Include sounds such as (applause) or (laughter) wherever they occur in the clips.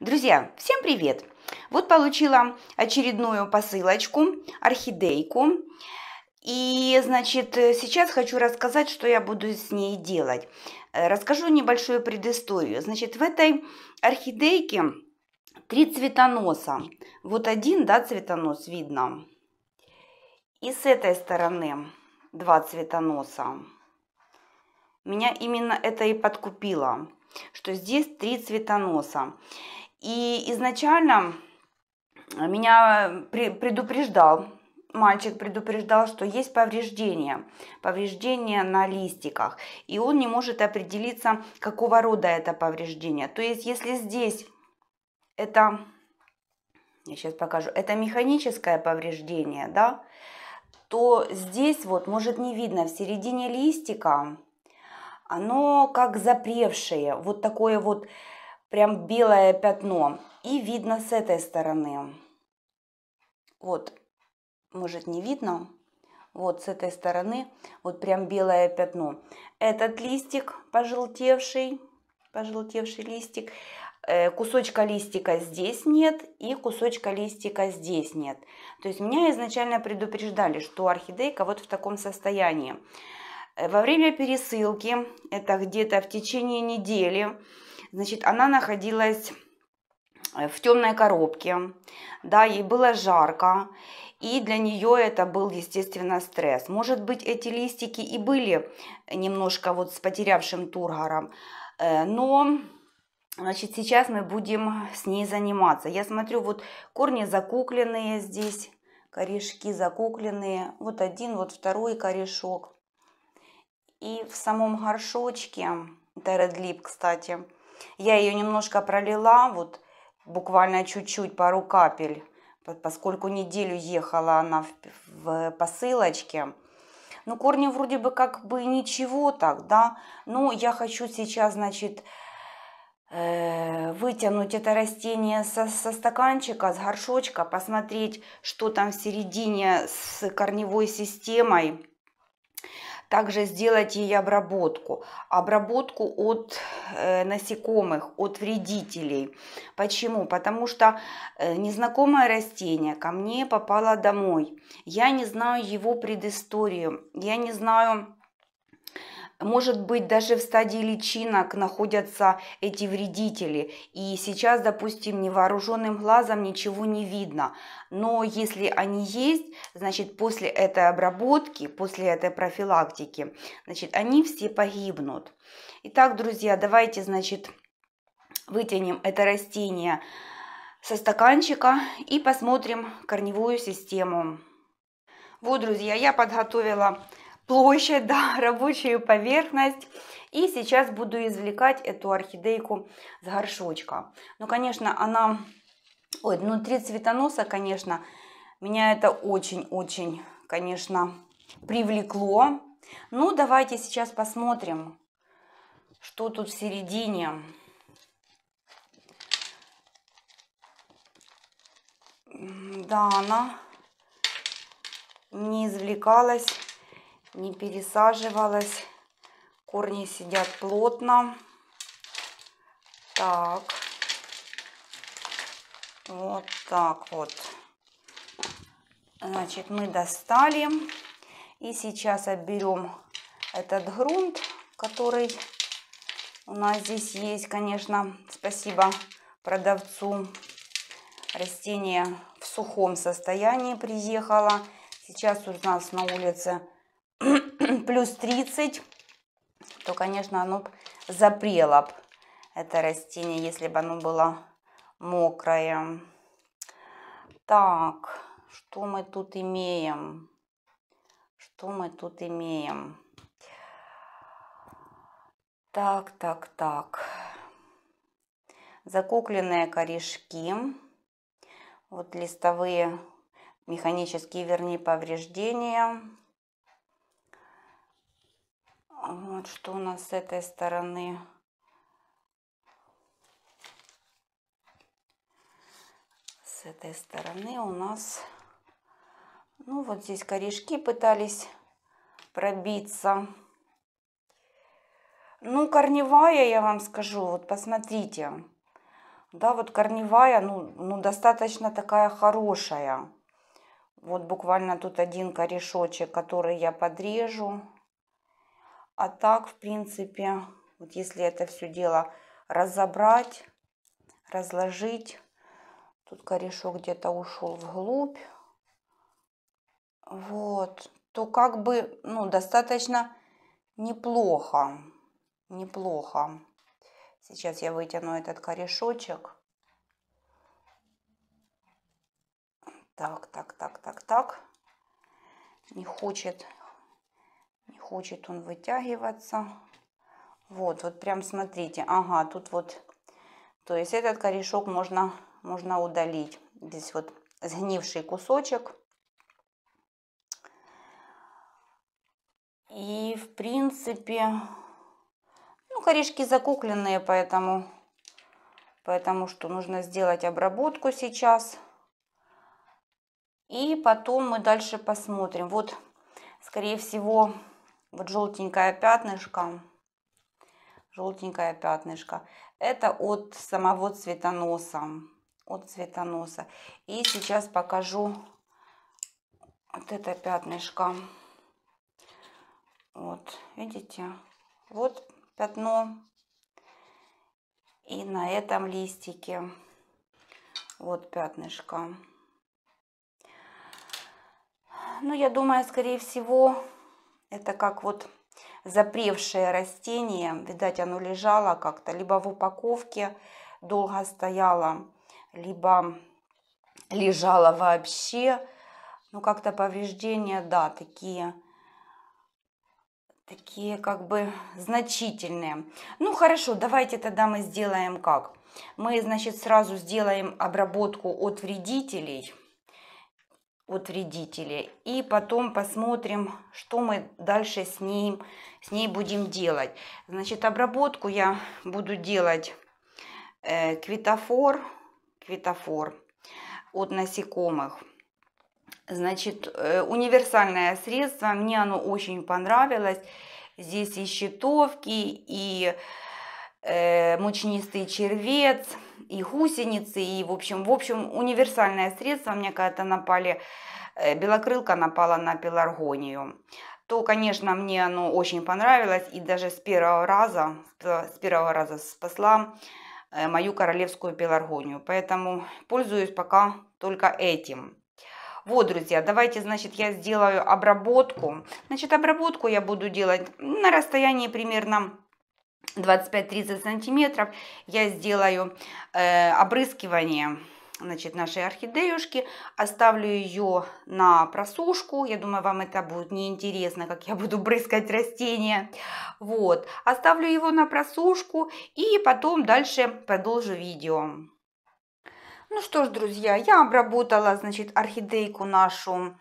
Друзья, всем привет! Вот получила очередную посылочку, орхидейку. И, значит, сейчас хочу рассказать, что я буду с ней делать. Э, расскажу небольшую предысторию. Значит, в этой орхидейке три цветоноса. Вот один, да, цветонос видно. И с этой стороны два цветоноса. Меня именно это и подкупило, что здесь три цветоноса. И изначально меня э, предупреждал, мальчик предупреждал, что есть повреждения, повреждения на листиках, и он не может определиться, какого рода это повреждение. То есть, если здесь это, я сейчас покажу, это механическое повреждение, да, то здесь вот, может не видно, в середине листика, оно как запревшее, вот такое вот прям белое пятно. И видно с этой стороны. Вот, может не видно. Вот с этой стороны вот прям белое пятно. Этот листик пожелтевший, пожелтевший листик, э, кусочка листика здесь нет и кусочка листика здесь нет. То есть меня изначально предупреждали, что орхидейка вот в таком состоянии. Э, во время пересылки, это где-то в течение недели, Значит, она находилась э, в темной коробке, да, ей было жарко, и для нее это был, естественно, стресс. Может быть, эти листики и были немножко вот с потерявшим тургором, э, но Значит, сейчас мы будем с ней заниматься. Я смотрю, вот корни закукленные здесь, корешки закукленные. Вот один, вот второй корешок. И в самом горшочке, это Red Lip, кстати, я ее немножко пролила, вот буквально чуть-чуть, пару капель, поскольку неделю ехала она в, в посылочке. Ну, корни вроде бы как бы ничего так, да, но ну, я хочу сейчас, значит, э, вытянуть это растение со, со стаканчика, с горшочка, посмотреть, что там в середине с корневой системой. Также сделать ей обработку. Обработку от э, насекомых, от вредителей. Почему? Потому что э, незнакомое растение ко мне попало домой. Я не знаю его предысторию. Я не знаю может быть, даже в стадии личинок находятся эти вредители. И сейчас, допустим, невооруженным глазом ничего не видно. Но если они есть, значит, после этой обработки, после этой профилактики, значит, они все погибнут. Итак, друзья, давайте, значит, вытянем это растение со стаканчика и посмотрим корневую систему. Вот, друзья, я подготовила площадь, (laughs) да, рабочую поверхность. И сейчас буду извлекать эту орхидейку с горшочка. Ну, конечно, она... Ой, внутри цветоноса, конечно, меня это очень-очень, конечно, привлекло. Ну, давайте сейчас посмотрим, что тут в середине. Да, она не извлекалась не пересаживалась. Корни сидят плотно. Так. Вот так вот. Значит, мы достали. И сейчас отберем этот грунт, который у нас здесь есть. Конечно, спасибо продавцу. Растение в сухом состоянии приехало. Сейчас у нас на улице плюс 30, то, конечно, оно запрело бы, это растение, если бы оно было мокрое. Так, что мы тут имеем? Что мы тут имеем? Так, так, так. Закукленные корешки. Вот листовые механические, вернее, повреждения. Вот что у нас с этой стороны. С этой стороны у нас, ну вот здесь корешки пытались пробиться. Ну, корневая, я вам скажу, вот посмотрите. Да, вот корневая, ну, ну достаточно такая хорошая. Вот буквально тут один корешочек, который я подрежу. А так, в принципе, вот если это все дело разобрать, разложить, тут корешок где-то ушел вглубь, вот, то как бы, ну, достаточно неплохо, неплохо. Сейчас я вытяну этот корешочек. Так, так, так, так, так. Не хочет хочет он вытягиваться. Вот, вот прям смотрите. Ага, тут вот, то есть этот корешок можно, можно удалить. Здесь вот сгнивший кусочек. И, в принципе, ну, корешки закукленные, поэтому, поэтому что нужно сделать обработку сейчас. И потом мы дальше посмотрим. Вот, скорее всего, вот желтенькое пятнышко. Желтенькое пятнышко. Это от самого цветоноса. От цветоноса. И сейчас покажу вот это пятнышко. Вот, видите? Вот пятно. И на этом листике вот пятнышко. Ну, я думаю, скорее всего, это как вот запревшее растение, видать, оно лежало как-то, либо в упаковке долго стояло, либо лежало вообще. Ну, как-то повреждения, да, такие, такие как бы значительные. Ну, хорошо, давайте тогда мы сделаем как? Мы, значит, сразу сделаем обработку от вредителей – от вредителя. И потом посмотрим, что мы дальше с ним с ней будем делать. Значит, обработку я буду делать э, квитофор, квитофор от насекомых. Значит, э, универсальное средство, мне оно очень понравилось. Здесь и щитовки, и э, мучнистый червец, и гусеницы, и, в общем, в общем, универсальное средство. Мне когда-то напали, э, белокрылка напала на пеларгонию. То, конечно, мне оно очень понравилось, и даже с первого раза, с первого раза спасла э, мою королевскую пеларгонию. Поэтому пользуюсь пока только этим. Вот, друзья, давайте, значит, я сделаю обработку. Значит, обработку я буду делать на расстоянии примерно 25-30 сантиметров я сделаю э, обрызгивание значит, нашей орхидеюшки. Оставлю ее на просушку. Я думаю, вам это будет неинтересно, как я буду брызгать растение. Вот. Оставлю его на просушку и потом дальше продолжу видео. Ну что ж, друзья, я обработала, значит, орхидейку нашу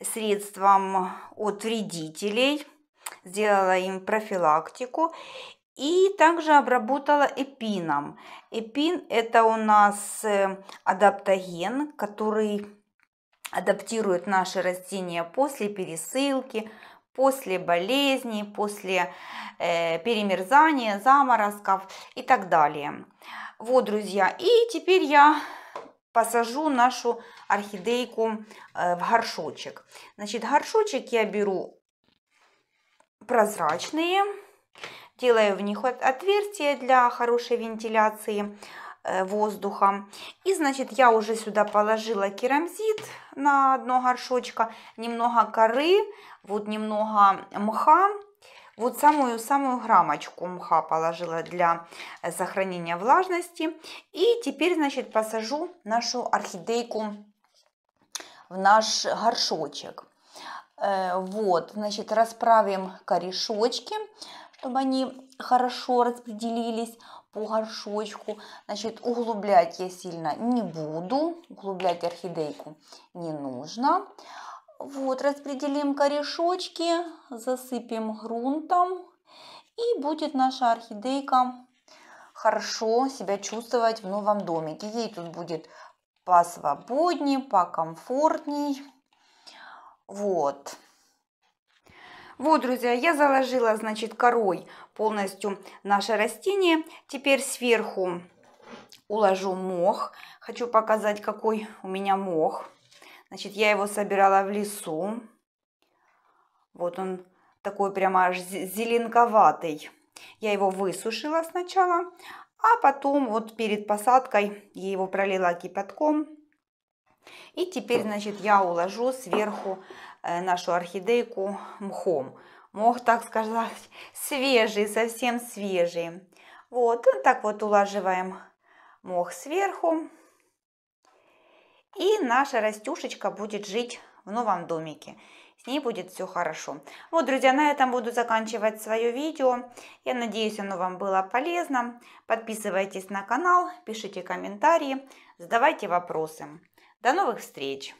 средством от вредителей. Сделала им профилактику. И также обработала эпином. Эпин – это у нас эм, адаптоген, который адаптирует наши растения после пересылки, после болезней, после э, перемерзания, заморозков и так далее. Вот, друзья, и теперь я посажу нашу орхидейку э, в горшочек. Значит, горшочек я беру прозрачные, делаю в них отверстия для хорошей вентиляции э, воздуха. И значит я уже сюда положила керамзит на дно горшочка, немного коры, вот немного мха, вот самую-самую грамочку мха положила для сохранения влажности. И теперь значит посажу нашу орхидейку в наш горшочек. Э, вот, значит, расправим корешочки чтобы они хорошо распределились по горшочку. Значит, углублять я сильно не буду, углублять орхидейку не нужно. Вот, распределим корешочки, засыпем грунтом, и будет наша орхидейка хорошо себя чувствовать в новом домике. Ей тут будет посвободнее, покомфортней. Вот. Вот, друзья, я заложила, значит, корой полностью наше растение. Теперь сверху уложу мох. Хочу показать, какой у меня мох. Значит, я его собирала в лесу. Вот он такой прямо аж зеленковатый. Я его высушила сначала, а потом вот перед посадкой я его пролила кипятком. И теперь, значит, я уложу сверху Э, нашу орхидейку мхом. Мох, так сказать, (laughs) свежий, совсем свежий. Вот, ну, так вот улаживаем мох сверху. И наша растюшечка будет жить в новом домике. С ней будет все хорошо. Вот, друзья, на этом буду заканчивать свое видео. Я надеюсь, оно вам было полезно. Подписывайтесь на канал, пишите комментарии, задавайте вопросы. До новых встреч!